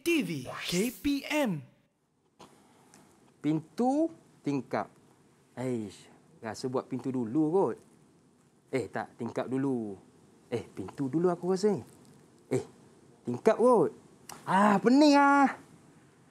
TV KPM. Pintu tingkap. Aish, rasa buat pintu dulu kot. Eh, tak, tingkap dulu. Eh, pintu dulu aku rasa. Eh, tingkap kot. Ah, pening ah.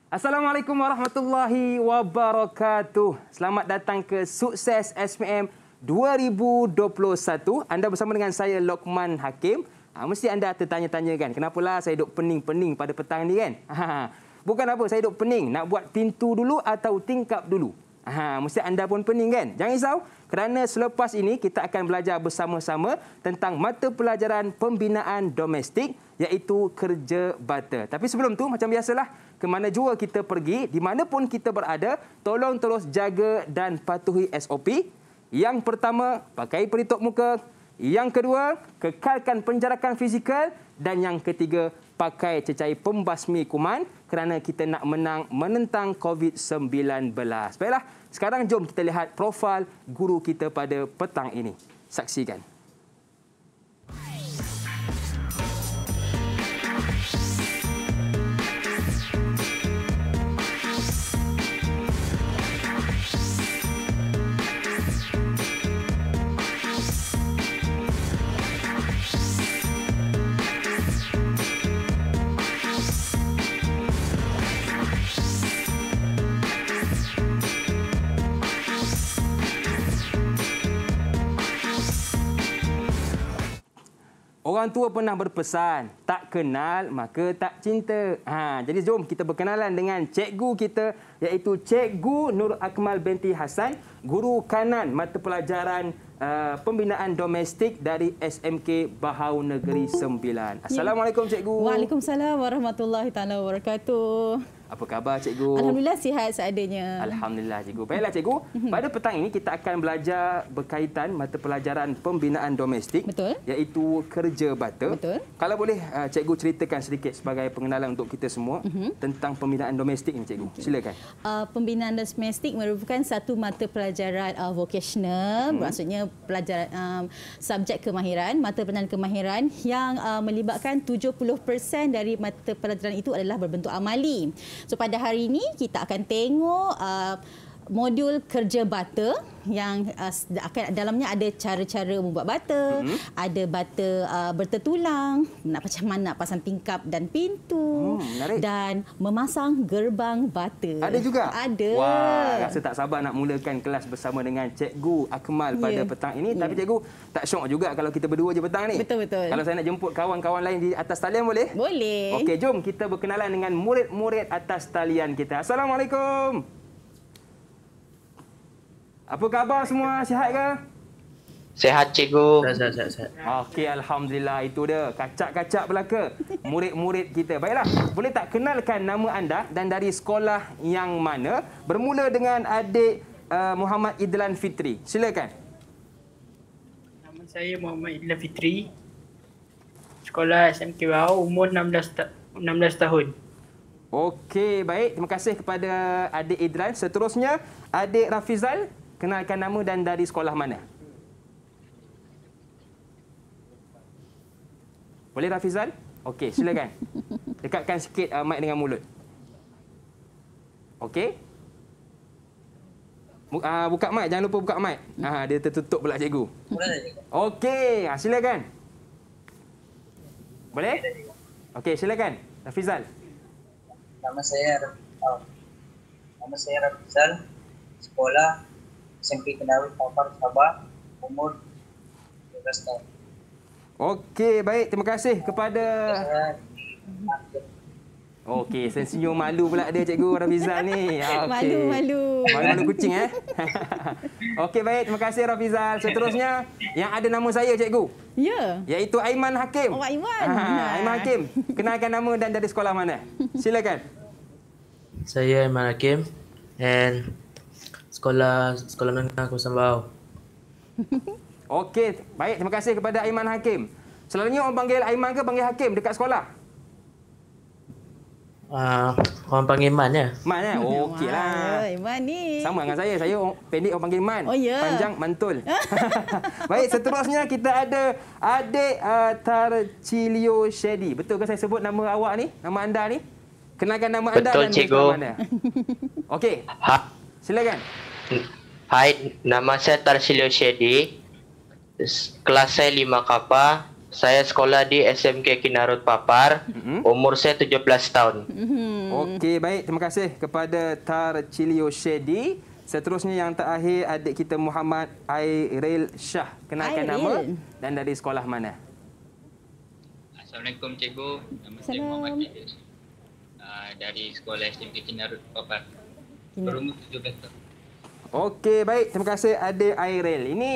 Assalamualaikum warahmatullahi wabarakatuh. Selamat datang ke Sukses SPM 2021. Anda bersama dengan saya, Lokman Hakim. Ha, mesti anda tertanya-tanya kan, kenapalah saya duduk pening-pening pada petang ni kan? Ha, ha, ha, bukan apa, saya duduk pening nak buat pintu dulu atau tingkap dulu. Ha, ha, mesti anda pun pening kan? Jangan risau, kerana selepas ini kita akan belajar bersama-sama tentang mata pelajaran pembinaan domestik iaitu kerja bata. Tapi sebelum tu macam biasalah, ke mana jua kita pergi, di mana pun kita berada, tolong terus jaga dan patuhi SOP. Yang pertama, pakai pelitup muka. Yang kedua, kekalkan penjarakan fizikal. Dan yang ketiga, pakai cecair pembasmi kuman kerana kita nak menang menentang COVID-19. Baiklah, sekarang jom kita lihat profil guru kita pada petang ini. Saksikan. orang tua pernah berpesan, tak kenal maka tak cinta. Ha, jadi jom kita berkenalan dengan cikgu kita iaitu cikgu Nur Akmal binti Hasan, guru kanan mata pelajaran uh, pembinaan domestik dari SMK Bahau Negeri 9. Ya. Assalamualaikum cikgu. Waalaikumsalam warahmatullahi taala wabarakatuh. Apa khabar cikgu? Alhamdulillah sihat seadanya. Alhamdulillah cikgu. Baiklah cikgu, mhm. pada petang ini kita akan belajar berkaitan mata pelajaran pembinaan domestik Betul. iaitu kerja bata. Betul. Kalau boleh uh, cikgu ceritakan sedikit sebagai pengenalan untuk kita semua uh mhm. -huh. tentang pembinaan domestik ini cikgu. Okay. Silakan. Uh, pembinaan domestik merupakan satu mata pelajaran uh, vocational, hmm. maksudnya pelajaran um, subjek kemahiran, mata pelajaran kemahiran yang uh, melibatkan 70% dari mata pelajaran itu adalah berbentuk amali. So pada hari ini kita akan tengok uh, modul kerja bata yang uh, akan dalamnya ada cara-cara membuat bata, mm-hmm. ada bata uh, bertetulang, nak macam mana nak pasang tingkap dan pintu hmm, dan memasang gerbang bata. Ada juga. Ada. Wah, rasa tak sabar nak mulakan kelas bersama dengan cikgu Akmal yeah. pada ya. petang ini. Yeah. Tapi ya. cikgu tak syok juga kalau kita berdua je petang ni. Betul betul. Kalau saya nak jemput kawan-kawan lain di atas talian boleh? Boleh. Okey, jom kita berkenalan dengan murid-murid atas talian kita. Assalamualaikum. Apa khabar semua? Sihat ke? Sehat cikgu. Sehat, sehat, sehat. Okey, Alhamdulillah. Itu dia. Kacak-kacak belaka. Murid-murid kita. Baiklah, boleh tak kenalkan nama anda dan dari sekolah yang mana? Bermula dengan adik uh, Muhammad Idlan Fitri. Silakan. Nama saya Muhammad Idlan Fitri. Sekolah SMK Bau, umur 16, 16 tahun. Okey, baik. Terima kasih kepada adik Idran. Seterusnya, adik Rafizal kenalkan nama dan dari sekolah mana. Boleh Rafizal? Okey, silakan. Dekatkan sikit uh, mic dengan mulut. Okey. Buka, uh, buka mic, jangan lupa buka mic. Uh, dia tertutup pula cikgu. Okey, ha, silakan. Boleh? Okey, silakan. Rafizal. Uh, nama saya Rafizal. Nama saya Rafizal. Sekolah SMP Kenari Kampar Sabah umur 12 tahun. Okey, baik. Terima kasih kepada... Okey, senyum malu pula dia Cikgu Rafizal ni. Okay. Malu, malu. Malu, kucing eh. Okey, baik. Terima kasih Rafizal. Seterusnya, yang ada nama saya Cikgu. Ya. Iaitu Aiman Hakim. Oh, Aiman. Ha, Aiman Hakim. Kenalkan nama dan dari sekolah mana. Silakan. Saya Aiman Hakim. And sekolah sekolah menengah aku Sambau. Okey, baik terima kasih kepada Aiman Hakim. Selalunya orang panggil Aiman ke panggil Hakim dekat sekolah? Uh, orang panggil Man ya. Man ya? Oh, Okeylah. Man ni. Sama dengan saya. Saya orang pendek orang panggil Man. Oh, yeah. Panjang mantul. baik, seterusnya kita ada adik uh, Tarcilio Shady. Betul ke saya sebut nama awak ni? Nama anda ni? Kenalkan nama anda dan nama mana? Okey. Ha. Silakan. Hai, nama saya Tarsilio Shedi. Kelas saya lima Kapa. Saya sekolah di SMK Kinarut Papar. Mm-hmm. Umur saya 17 tahun. Mm-hmm. Okey, baik. Terima kasih kepada Tarcilio Shedi. Seterusnya yang terakhir adik kita Muhammad Airil Shah. Kenalkan Airil. nama dan dari sekolah mana? Assalamualaikum cikgu. Nama saya Muhammad Airil. Shah, ah, dari sekolah SMK Kinarut Papar. Berumur 17 tahun. Okey, baik. Terima kasih ada Airel. Ini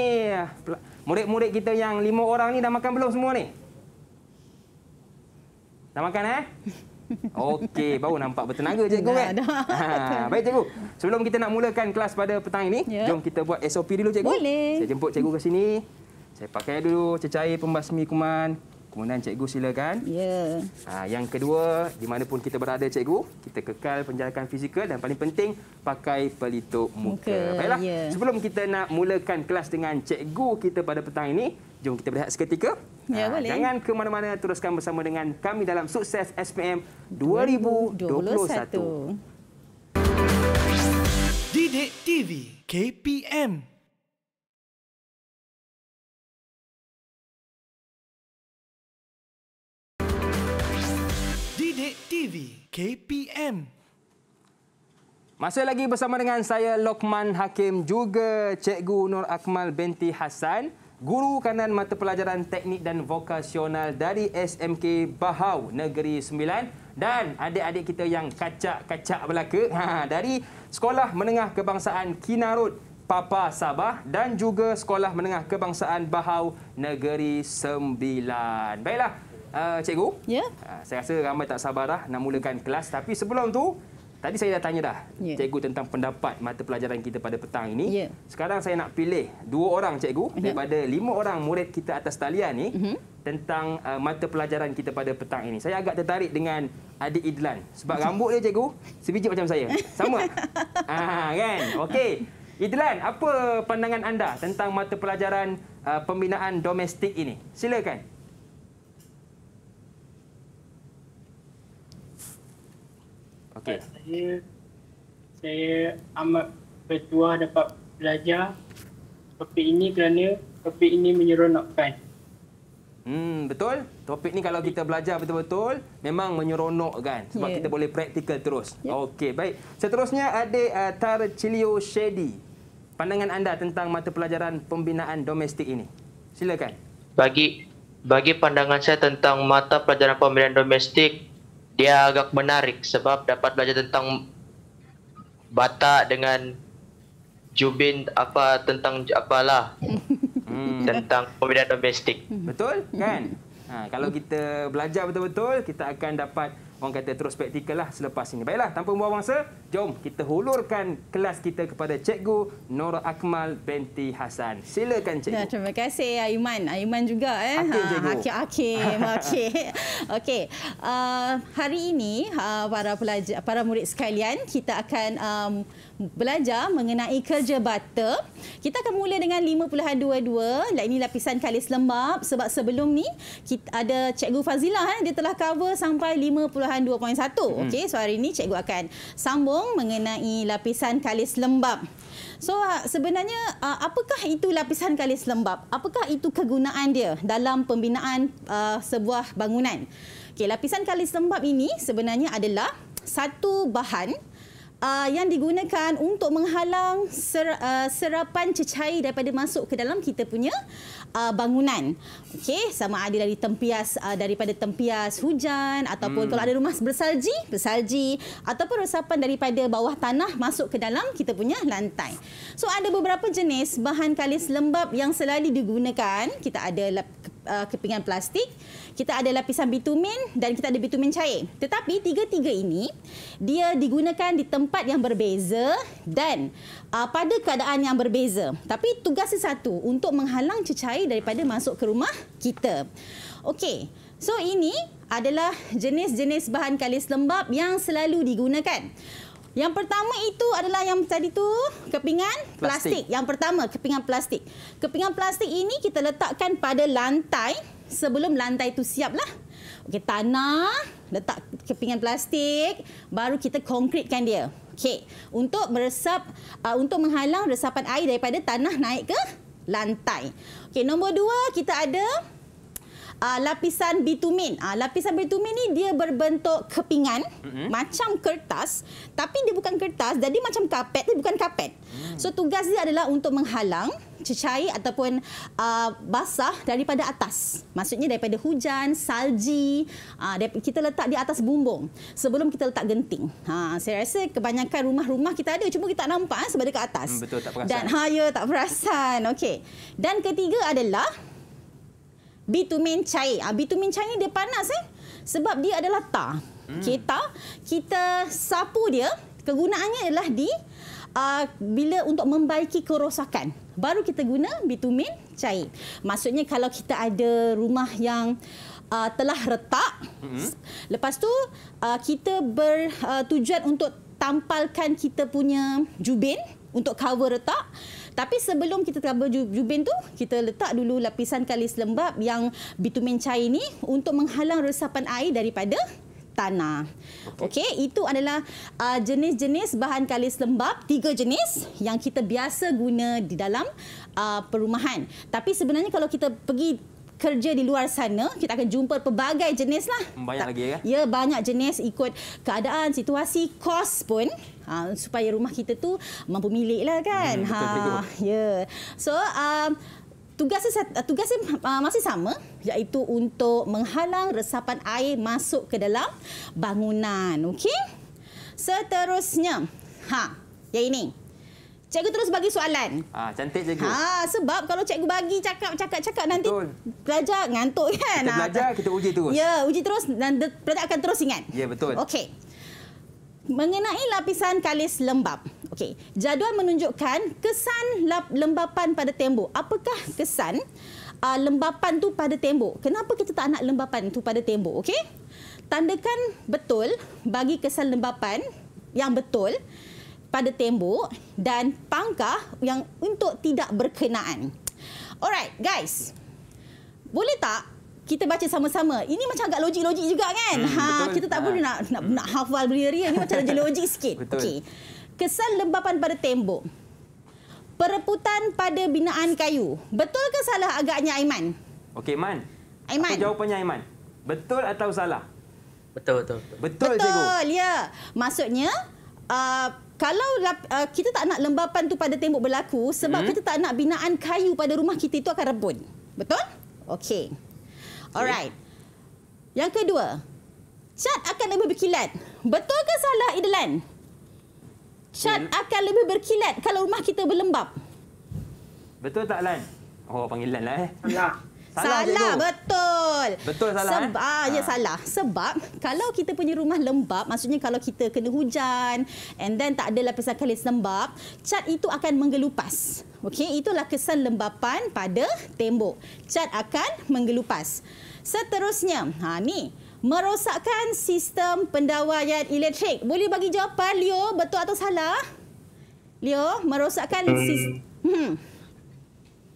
murid-murid kita yang lima orang ni dah makan belum semua ni? Dah makan eh? Okey, baru nampak bertenaga cikgu kan? Ha, baik cikgu. Sebelum kita nak mulakan kelas pada petang ini, ya. jom kita buat SOP dulu cikgu. Boleh. Saya jemput cikgu ke sini. Saya pakai dulu cecair pembasmi kuman. Kemudian cikgu silakan. Ya. Ha, yang kedua, di mana pun kita berada cikgu, kita kekal penjagaan fizikal dan paling penting pakai pelitup muka. muka. Baiklah. Ya. Sebelum kita nak mulakan kelas dengan cikgu kita pada petang ini, jom kita berehat seketika. Ya, ha, boleh. Jangan ke mana-mana, teruskan bersama dengan kami dalam Sukses SPM 2021. 2021. Didik TV KPM TV KPM. Masih lagi bersama dengan saya Lokman Hakim juga Cikgu Nur Akmal binti Hasan, guru kanan mata pelajaran teknik dan vokasional dari SMK Bahau Negeri Sembilan dan adik-adik kita yang kacak-kacak belaka ha, dari Sekolah Menengah Kebangsaan Kinarut Papa Sabah dan juga Sekolah Menengah Kebangsaan Bahau Negeri Sembilan. Baiklah, uh, cikgu. Ya. Uh, saya rasa ramai tak sabar dah nak mulakan kelas. Tapi sebelum tu, tadi saya dah tanya dah ya. cikgu tentang pendapat mata pelajaran kita pada petang ini. Ya. Sekarang saya nak pilih dua orang cikgu ya. daripada lima orang murid kita atas talian ini. Uh-huh mhm. tentang uh, mata pelajaran kita pada petang ini. Saya agak tertarik dengan adik Idlan sebab rambut dia cikgu sebiji macam saya. Sama. ah kan. Okey. Idlan, apa pandangan anda tentang mata pelajaran uh, pembinaan domestik ini? Silakan. okay. saya saya amat bertuah dapat belajar topik ini kerana topik ini menyeronokkan. Hmm, betul. Topik ni kalau kita belajar betul-betul memang menyeronokkan sebab yeah. kita boleh praktikal terus. Yeah. Okey, baik. Seterusnya adik uh, eh, Tar Cilio Shady. Pandangan anda tentang mata pelajaran pembinaan domestik ini. Silakan. Bagi bagi pandangan saya tentang mata pelajaran pembinaan domestik dia agak menarik sebab dapat belajar tentang bata dengan jubin apa tentang apalah hmm. tentang perbedaan domestik betul kan ha, kalau kita belajar betul-betul kita akan dapat orang kata terus praktikal lah selepas ini. Baiklah, tanpa membuang masa, jom kita hulurkan kelas kita kepada Cikgu Nora Akmal binti Hasan. Silakan Cikgu. Nah, ya, terima kasih Aiman. Aiman juga. Eh. Hakim ha, Cikgu. Hakim, Hakim. Okey. Okay. Uh, hari ini, uh, para, pelajar, para murid sekalian, kita akan... Um, belajar mengenai kerja butter. Kita akan mula dengan 52.2. Lah ini lapisan kalis lembap sebab sebelum ni kita ada Cikgu Fazila eh, dia telah cover sampai 52.1. Hmm. Okey, so hari ini Cikgu akan sambung mengenai lapisan kalis lembap. So ah, sebenarnya ah, apakah itu lapisan kalis lembap? Apakah itu kegunaan dia dalam pembinaan uh, sebuah bangunan? Okey, lapisan kalis lembap ini sebenarnya adalah satu bahan uh, yang digunakan untuk menghalang ser, uh, serapan cecair daripada masuk ke dalam kita punya uh, bangunan. Okey, sama ada dari tempias uh, daripada tempias hujan ataupun hmm. kalau ada rumah bersalji, bersalji ataupun resapan daripada bawah tanah masuk ke dalam kita punya lantai. So ada beberapa jenis bahan kalis lembap yang selalu digunakan. Kita ada uh, kepingan plastik, kita ada lapisan bitumen dan kita ada bitumen cair. Tetapi tiga-tiga ini dia digunakan di tempat yang berbeza dan uh, pada keadaan yang berbeza. Tapi tugasnya satu untuk menghalang cecair daripada masuk ke rumah kita. Okey. So ini adalah jenis-jenis bahan kalis lembab yang selalu digunakan. Yang pertama itu adalah yang tadi tu kepingan plastik. plastik. Yang pertama kepingan plastik. Kepingan plastik ini kita letakkan pada lantai sebelum lantai itu siaplah. Okey, tanah, letak kepingan plastik, baru kita konkritkan dia. Okey, untuk meresap uh, untuk menghalang resapan air daripada tanah naik ke lantai. Okey, nombor dua kita ada uh, lapisan bitumen. Uh, lapisan bitumen ni dia berbentuk kepingan mm-hmm. macam kertas tapi dia bukan kertas jadi macam kapet tapi bukan kapet. Mm. So tugas dia adalah untuk menghalang cecair ataupun uh, basah daripada atas. Maksudnya daripada hujan, salji, uh, kita letak di atas bumbung sebelum kita letak genting. Ha, saya rasa kebanyakan rumah-rumah kita ada cuma kita tak nampak ha, sebab dekat atas. Mm, betul tak perasan. Dan ha ya tak perasan. Okey. Dan ketiga adalah bitumen cair. Ah, bitumen cair ni dia panas eh. Sebab dia adalah tar. Hmm. Kita hmm. kita sapu dia, kegunaannya adalah di uh, bila untuk membaiki kerosakan. Baru kita guna bitumen cair. Maksudnya kalau kita ada rumah yang uh, telah retak, hmm. lepas tu uh, kita bertujuan untuk tampalkan kita punya jubin untuk cover retak. Tapi sebelum kita tabur jubin tu, kita letak dulu lapisan kalis lembab yang bitumen cair ni untuk menghalang resapan air daripada tanah. Okey, okay, itu adalah uh, jenis-jenis bahan kalis lembab tiga jenis yang kita biasa guna di dalam uh, perumahan. Tapi sebenarnya kalau kita pergi kerja di luar sana. Kita akan jumpa pelbagai jenis lah. Hmm, banyak lagi ya? Ya, banyak jenis ikut keadaan, situasi, kos pun. Ha, supaya rumah kita tu mampu milik lah kan. Hmm, ha, ya. So, um, tugasnya, uh, tugasnya uh, masih sama iaitu untuk menghalang resapan air masuk ke dalam bangunan. Okey? Seterusnya, ha, yang ini. Cikgu terus bagi soalan. Hmm. Ah, cantik cikgu. Ah, sebab kalau cikgu bagi cakap-cakap-cakap nanti Betul. pelajar ngantuk kan. Kita ha, belajar kita uji terus. Ya, uji terus dan pelajar akan terus ingat. Ya, betul. Okey. Mengenai lapisan kalis lembap. Okey. Jadual menunjukkan kesan lembapan pada tembok. Apakah kesan uh, lembapan tu pada tembok? Kenapa kita tak nak lembapan tu pada tembok? Okey. Tandakan betul bagi kesan lembapan yang betul pada tembok dan pangkah yang untuk tidak berkenaan. Alright, guys. Boleh tak kita baca sama-sama? Ini macam agak logik-logik juga kan? Hmm, ha, betul. kita tak ha. nak nak, hmm. nak hafal beria-ria ni macam jadi logik sikit. Okey. Kesan lembapan pada tembok. Pereputan pada binaan kayu. Betul ke salah agaknya Aiman? Okey, Man. Aiman. Apa jawapannya Aiman? Betul atau salah? Betul, betul. Betul, betul cikgu. Betul, ya. Maksudnya, uh, kalau uh, kita tak nak lembapan tu pada tembok berlaku sebab hmm. kita tak nak binaan kayu pada rumah kita itu akan rebun. Betul? Okey. Alright. Yang kedua. Cat akan lebih berkilat. Betul ke salah Idelan? Cat hmm. akan lebih berkilat kalau rumah kita berlembap. Betul tak Lan? Oh panggil Lan lah eh. Ya. Salah, salah betul. Betul salah. Seb eh? ah, ya ha. salah. Sebab kalau kita punya rumah lembap, maksudnya kalau kita kena hujan and then tak ada lapisan kalis lembap, cat itu akan menggelupas. Okey, itulah kesan lembapan pada tembok. Cat akan menggelupas. Seterusnya, ha ni merosakkan sistem pendawaian elektrik. Boleh bagi jawapan Leo betul atau salah? Leo, merosakkan eh. sistem. Hmm.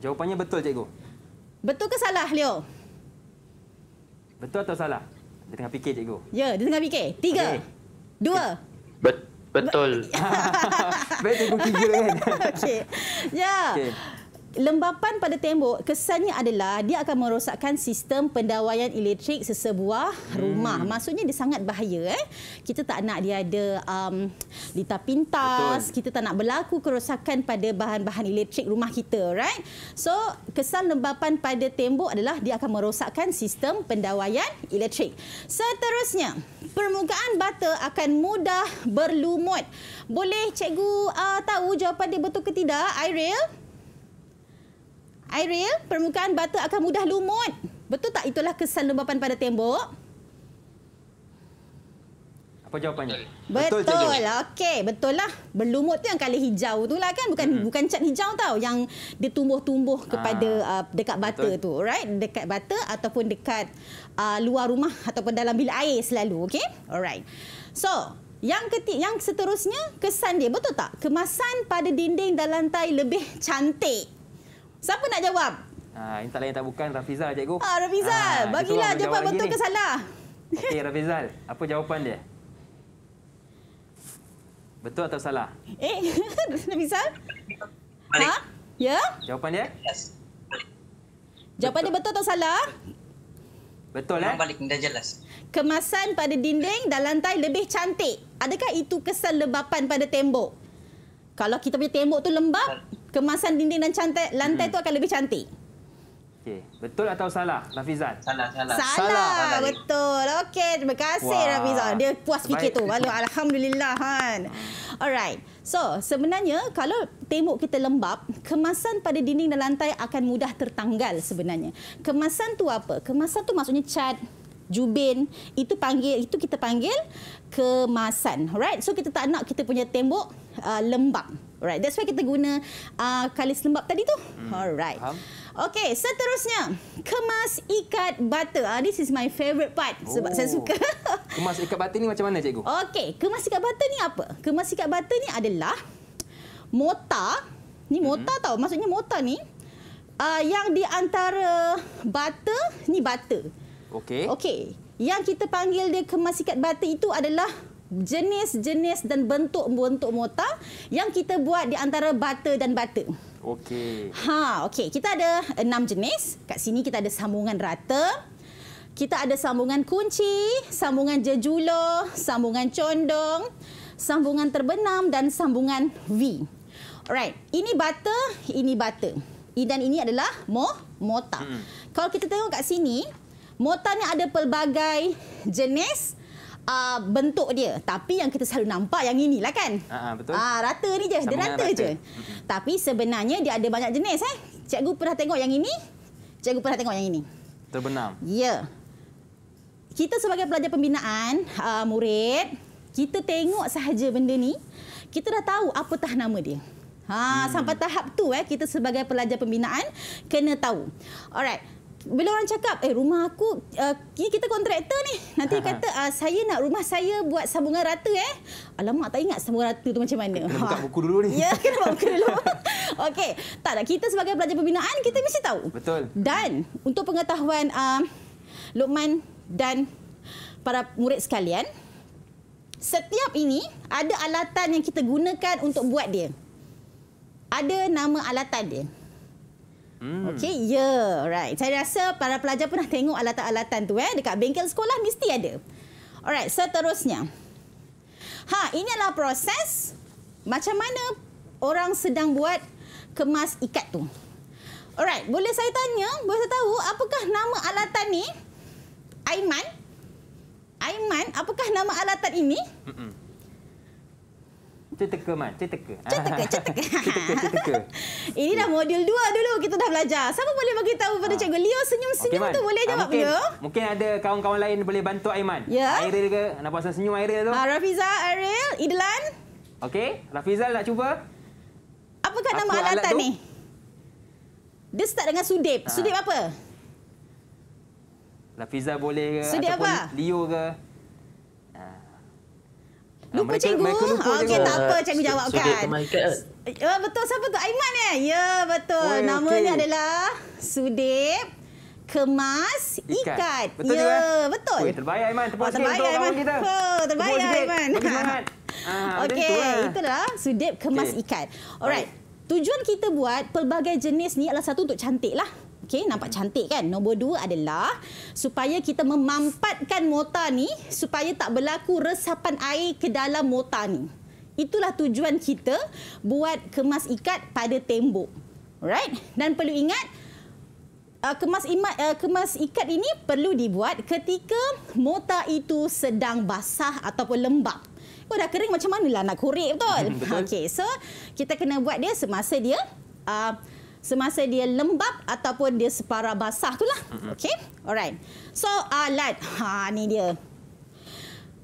Jawapannya betul, cikgu. Betul ke salah, Leo? Betul atau salah? Dia tengah fikir, cikgu. Ya, dia tengah fikir. Tiga. Okay. Dua. Bet betul. Baik, cikgu tiga kan? Okey. Ya. Yeah. Okay lembapan pada tembok kesannya adalah dia akan merosakkan sistem pendawaian elektrik sesebuah hmm. rumah. Hmm. Maksudnya dia sangat bahaya eh. Kita tak nak dia ada um lita pintas, Betul. kita tak nak berlaku kerosakan pada bahan-bahan elektrik rumah kita, right? So, kesan lembapan pada tembok adalah dia akan merosakkan sistem pendawaian elektrik. Seterusnya, permukaan bata akan mudah berlumut. Boleh cikgu uh, tahu jawapan dia betul ke tidak, Iril? Airil, permukaan batu akan mudah lumut. Betul tak itulah kesan lembapan pada tembok? Apa jawapannya? Betul. Betul. Okey, betul lah. Berlumut tu yang kali hijau tu lah kan, bukan hmm. bukan cat hijau tau yang dia tumbuh-tumbuh kepada ah. uh, dekat batu tu, alright? Dekat batu ataupun dekat uh, luar rumah ataupun dalam bilik air selalu, okey? Alright. So, yang ketik yang seterusnya kesan dia betul tak? Kemasan pada dinding dan lantai lebih cantik. Siapa nak jawab? Ah, yang tak lain tak bukan Rafizal cikgu. Ah, Rafizal, ah, bagilah jawapan betul ke salah. Okey, Rafizal, apa jawapan dia? Betul atau salah? Eh, Rafizal? Ha? Ya? Jawapan dia? Jawapan dia betul atau salah? Betul, ya? Balik, dah jelas. Kemasan pada dinding dan lantai lebih cantik. Adakah itu kesan lembapan pada tembok? Kalau kita punya tembok tu lembap, kemasan dinding dan cantik lantai hmm. tu akan lebih cantik. Okay. Betul atau salah, Rafizan? Salah, salah. Salah, salah. salah. betul. Okey, terima kasih Rafizan. Dia puas Baik. fikir tu. Walau alhamdulillah kan. Alright. So, sebenarnya kalau tembok kita lembap, kemasan pada dinding dan lantai akan mudah tertanggal sebenarnya. Kemasan tu apa? Kemasan tu maksudnya cat, jubin, itu panggil itu kita panggil kemasan. Alright. So, kita tak nak kita punya tembok uh, lembap. Alright, that's why kita guna uh, kalis lembap tadi tu. Hmm. Alright. Okay, seterusnya. Kemas ikat butter. Uh, ah, this is my favorite part sebab saya oh. suka. kemas ikat butter ni macam mana, cikgu? Okay, kemas ikat butter ni apa? Kemas ikat butter ni adalah mota. Ni hmm. mota hmm. tau. Maksudnya mota ni uh, yang di antara butter, ni butter. Okay. Okay. Yang kita panggil dia kemas ikat butter itu adalah jenis-jenis dan bentuk-bentuk mortar yang kita buat di antara butter dan butter. Okey. Ha, okey. Kita ada enam jenis. Kat sini kita ada sambungan rata. Kita ada sambungan kunci, sambungan jejuloh, sambungan condong, sambungan terbenam dan sambungan V. Alright, ini butter, ini butter. Dan ini adalah mo mota. Hmm. Kalau kita tengok kat sini, mota ni ada pelbagai jenis uh, bentuk dia. Tapi yang kita selalu nampak yang inilah kan? Ha, betul. Uh, rata ni je, Sama dia rata, rata je. Tapi sebenarnya dia ada banyak jenis. Eh? Cikgu pernah tengok yang ini? Cikgu pernah tengok yang ini? Terbenam. Ya. Kita sebagai pelajar pembinaan, uh, murid, kita tengok sahaja benda ni, kita dah tahu apa tah nama dia. Ha, hmm. Sampai tahap tu, eh, kita sebagai pelajar pembinaan kena tahu. Alright bila orang cakap eh rumah aku uh, kita kontraktor ni nanti dia ha, ha. kata uh, saya nak rumah saya buat sambungan rata eh alamak tak ingat sambungan rata tu macam mana Kita buka ha. buku dulu ni ya kita buka buku dulu okey tak lah kita sebagai pelajar pembinaan kita mesti tahu betul dan untuk pengetahuan uh, um, Lukman dan para murid sekalian setiap ini ada alatan yang kita gunakan untuk buat dia ada nama alatan dia Hmm. Okey, ya. Yeah. Alright. Saya rasa para pelajar pernah tengok alat alatan tu eh dekat bengkel sekolah mesti ada. Alright, seterusnya. Ha, ini adalah proses macam mana orang sedang buat kemas ikat tu. Alright, boleh saya tanya, boleh saya tahu apakah nama alatan ni? Aiman? Aiman, apakah nama alatan ini? Mm-mm. Ceteka Mat, ceteka. Ceteka, ceteka. ceteka, ceteka. Inilah modul dua dulu kita dah belajar. Siapa boleh bagi tahu pada ha. cikgu? Leo senyum-senyum okay, tu boleh ah, jawab, mungkin, Leo? Mungkin ada kawan-kawan lain boleh bantu Aiman. Ya. Airil ke? nak saya senyum Airil tu? Ha, Rafiza, Airil, Idlan. Okey, Rafizal nak cuba. Apakah nama Apa alatan ni? Dia start dengan sudip. Sudip apa? Rafizal boleh ke? Sudip apa? Leo ke? Lupa mereka, cikgu. Ah, okey, tak apa cikgu jawabkan. Sudip kemalikat. Kan? Ya, betul, siapa tu? Aiman ya? Ya, betul. Oi, oh, ya, Namanya okay. adalah Sudip kemas ikat. ikat. Betul ya, juga. Eh? betul. Oi, oh, ya, terbaik Aiman, tepuk oh, terbaik untuk Aiman. Oh, terbaik Tepuk Aiman. Ha. Ah, itu lah. Eh? itulah sudip kemas okay. ikat. Alright. Tujuan kita buat pelbagai jenis ni adalah satu untuk cantik lah. Okey, nampak cantik kan? Nombor dua adalah supaya kita memampatkan motor ni supaya tak berlaku resapan air ke dalam motor ni. Itulah tujuan kita buat kemas ikat pada tembok. Alright? Dan perlu ingat uh, kemas imat, uh, kemas ikat ini perlu dibuat ketika motor itu sedang basah ataupun lembap. Oh, dah kering macam manalah nak korek betul? Hmm, betul. Okey, so kita kena buat dia semasa dia uh, semasa dia lembap ataupun dia separa basah itulah. okay, Alright. So, alat. Ha, ni dia.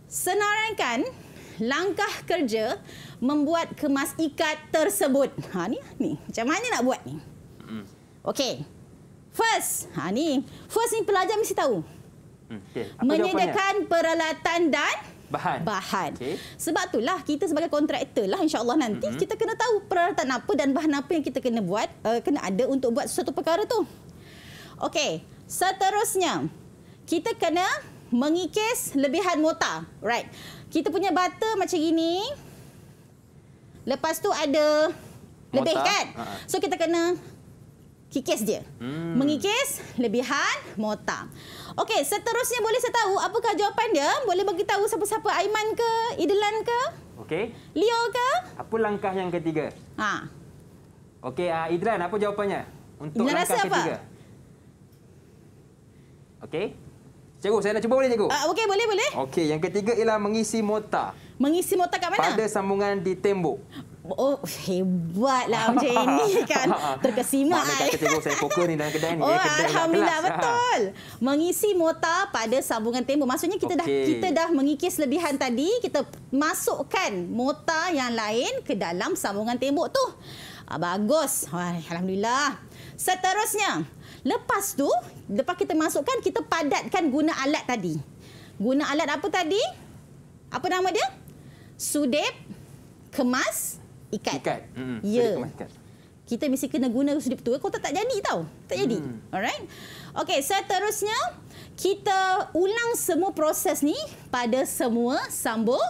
Senaraikan langkah kerja membuat kemas ikat tersebut. Ha, ni, ni. Macam mana nak buat ni? okay. First. Ha, ni. First ni pelajar mesti tahu. Mm, okay. Menyediakan peralatan dan bahan. Bahan. Okay. Sebab itulah kita sebagai kontraktor lah insyaallah nanti mm-hmm. kita kena tahu peralatan apa dan bahan apa yang kita kena buat, uh, kena ada untuk buat sesuatu perkara tu. Okey, seterusnya kita kena mengikis lebihan mortar. Right. Kita punya bata macam gini. Lepas tu ada mortar. lebih kan? Ha, ha. So kita kena kikis dia. Hmm. Mengikis lebihan mortar. Okey, seterusnya boleh saya tahu apakah jawapan dia? Boleh bagi tahu siapa-siapa Aiman ke, Idelan ke? Okey. Leo ke? Apa langkah yang ketiga? Ha. Okey, uh, ah, Idelan apa jawapannya? Untuk Idlan langkah rasa ketiga. Okey. Cikgu, saya nak cuba boleh cikgu? Uh, Okey, boleh, boleh. Okey, yang ketiga ialah mengisi motor. Mengisi motor kat mana? Pada sambungan di tembok. Oh, hebatlah macam ini kan. Ha, ha. Terkesima. Mana kata tembok saya fokus ni dalam kedai ni. Oh, eh, kedai Alhamdulillah, ha, betul. Mengisi motor pada sambungan tembok. Maksudnya kita okay. dah kita dah mengikis lebihan tadi. Kita masukkan motor yang lain ke dalam sambungan tembok tu. Ah, bagus. Alhamdulillah. Seterusnya, lepas tu, lepas kita masukkan, kita padatkan guna alat tadi. Guna alat apa tadi? Apa nama dia? Sudip kemas ikat. Ikat. Hmm. Ya. Kita mesti kena guna sudip petua. Kau tak tak jadi tau. Tak jadi. Hmm. Alright. Okey, seterusnya kita ulang semua proses ni pada semua sambung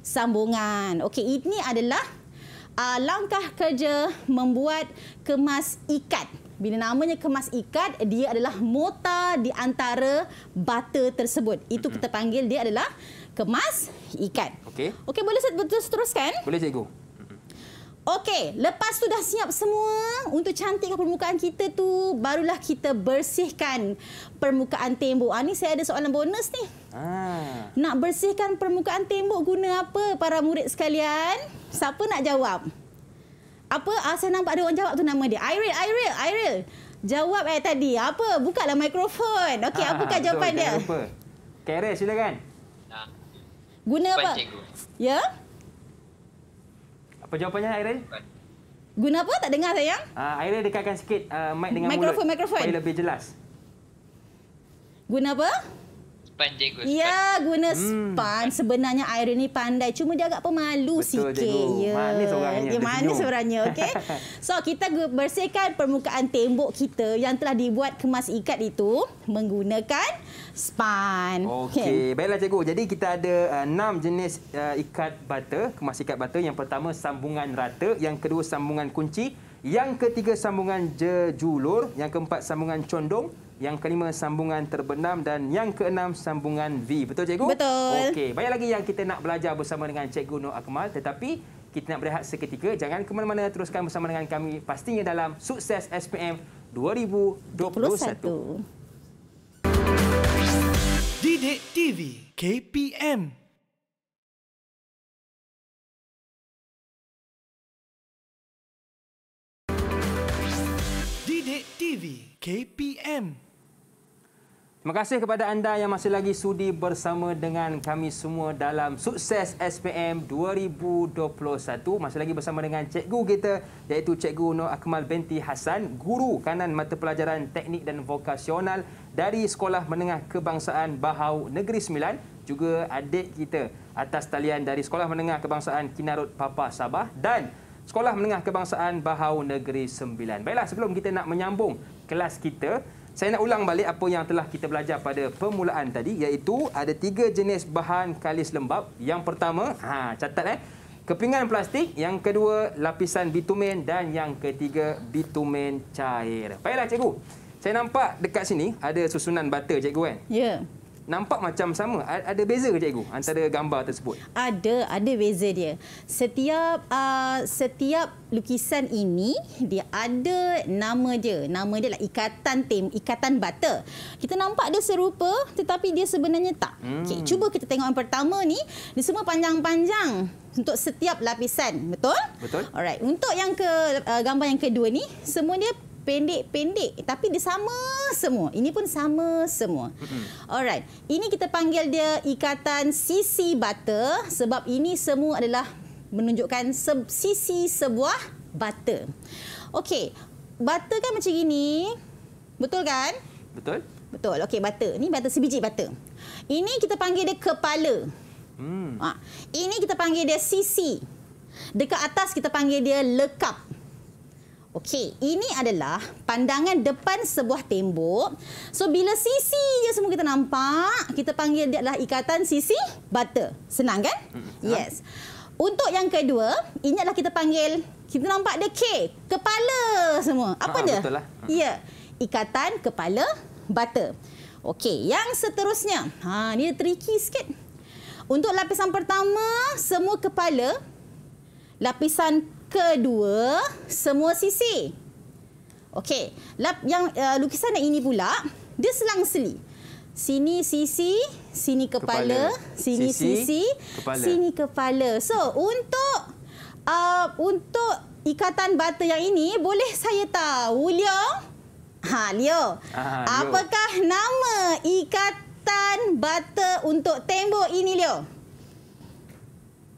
sambungan. Okey, ini adalah uh, langkah kerja membuat kemas ikat. Bila namanya kemas ikat, dia adalah mota di antara bata tersebut. Itu kita panggil dia adalah kemas ikat. Okey. Okey, boleh saya teruskan? Boleh, cikgu. Okey, lepas tu dah siap semua untuk cantikkan permukaan kita tu, barulah kita bersihkan permukaan tembok. Ah ni saya ada soalan bonus ni. Ah. Nak bersihkan permukaan tembok guna apa para murid sekalian? Siapa nak jawab? Apa? Ah saya nampak ada orang jawab tu nama dia. Iril, Iril, Iril. Jawab eh tadi. Apa? Bukalah mikrofon. Okey, ah, apakah jawapan dia? Apa? Kare, silakan. Nah. Guna apa? Ya? Yeah? Apa jawapannya Airil? Guna apa? Tak dengar sayang. Uh, Airil dekatkan sikit uh, mic dengan mikrofon, mulut. mikrofon. Supaya lebih jelas. Guna apa? sponge je Ya, guna hmm. sponge. Sebenarnya Irene ni pandai. Cuma dia agak pemalu Betul sikit. Betul je, Gu. Yeah. Manis orangnya. Dia manis orangnya, okey? So, kita bersihkan permukaan tembok kita yang telah dibuat kemas ikat itu menggunakan span. Okey, okay. baiklah cikgu. Jadi kita ada uh, enam jenis uh, ikat butter, kemas ikat butter. Yang pertama sambungan rata, yang kedua sambungan kunci, yang ketiga sambungan jejulur, yang keempat sambungan condong, yang kelima, sambungan terbenam. Dan yang keenam, sambungan V. Betul, cikgu? Betul. Okey, banyak lagi yang kita nak belajar bersama dengan cikgu Nur Akmal. Tetapi kita nak berehat seketika. Jangan ke mana-mana teruskan bersama dengan kami. Pastinya dalam Sukses SPM 2021. 21. Didik TV KPM Didik TV KPM Terima kasih kepada anda yang masih lagi sudi bersama dengan kami semua dalam sukses SPM 2021. Masih lagi bersama dengan cikgu kita iaitu cikgu Nur Akmal Binti Hasan guru kanan mata pelajaran teknik dan vokasional dari Sekolah Menengah Kebangsaan Bahau Negeri Sembilan. Juga adik kita atas talian dari Sekolah Menengah Kebangsaan Kinarut Papa Sabah dan Sekolah Menengah Kebangsaan Bahau Negeri Sembilan. Baiklah, sebelum kita nak menyambung kelas kita, saya nak ulang balik apa yang telah kita belajar pada permulaan tadi iaitu ada tiga jenis bahan kalis lembap. Yang pertama, ha catat eh, kepingan plastik, yang kedua lapisan bitumen dan yang ketiga bitumen cair. Baiklah cikgu. Saya nampak dekat sini ada susunan butter cikgu kan? Ya. Yeah nampak macam sama. Ada beza ke cikgu antara gambar tersebut? Ada, ada beza dia. Setiap uh, setiap lukisan ini dia ada nama dia. Nama dia lah ikatan tem, ikatan bata. Kita nampak dia serupa tetapi dia sebenarnya tak. Hmm. Okey, cuba kita tengok yang pertama ni. Dia semua panjang-panjang untuk setiap lapisan, betul? Betul. Alright, untuk yang ke uh, gambar yang kedua ni, semua dia pendek-pendek tapi dia sama semua. Ini pun sama semua. Alright. Ini kita panggil dia ikatan sisi bata sebab ini semua adalah menunjukkan se sisi sebuah bata. Okey. Bata kan macam gini. Betul kan? Betul. Betul. Okey, bata. Ni bata sebiji bata. Ini kita panggil dia kepala. Hmm. Ha. Ini kita panggil dia sisi. Dekat atas kita panggil dia lekap. Okey, ini adalah pandangan depan sebuah tembok. So bila sisi dia semua kita nampak, kita panggil dia adalah ikatan sisi bata. Senang kan? Hmm, ya. Yes. Untuk yang kedua, ini adalah kita panggil kita nampak dia K, kepala semua. Apa ha, dia? Betul lah. Hmm. Ya, ikatan kepala bata. Okey, yang seterusnya. Ha, ni tricky sikit. Untuk lapisan pertama, semua kepala lapisan kedua semua sisi. Okey, yang uh, lukisan yang ini pula dia selang-seli. Sini sisi, sini kepala, kepala. sini sisi, sisi kepala. sini kepala. So, untuk uh, untuk ikatan bata yang ini boleh saya tahu Leo? Ha, Leo. Aha, apakah nama ikatan bata untuk tembok ini Leo?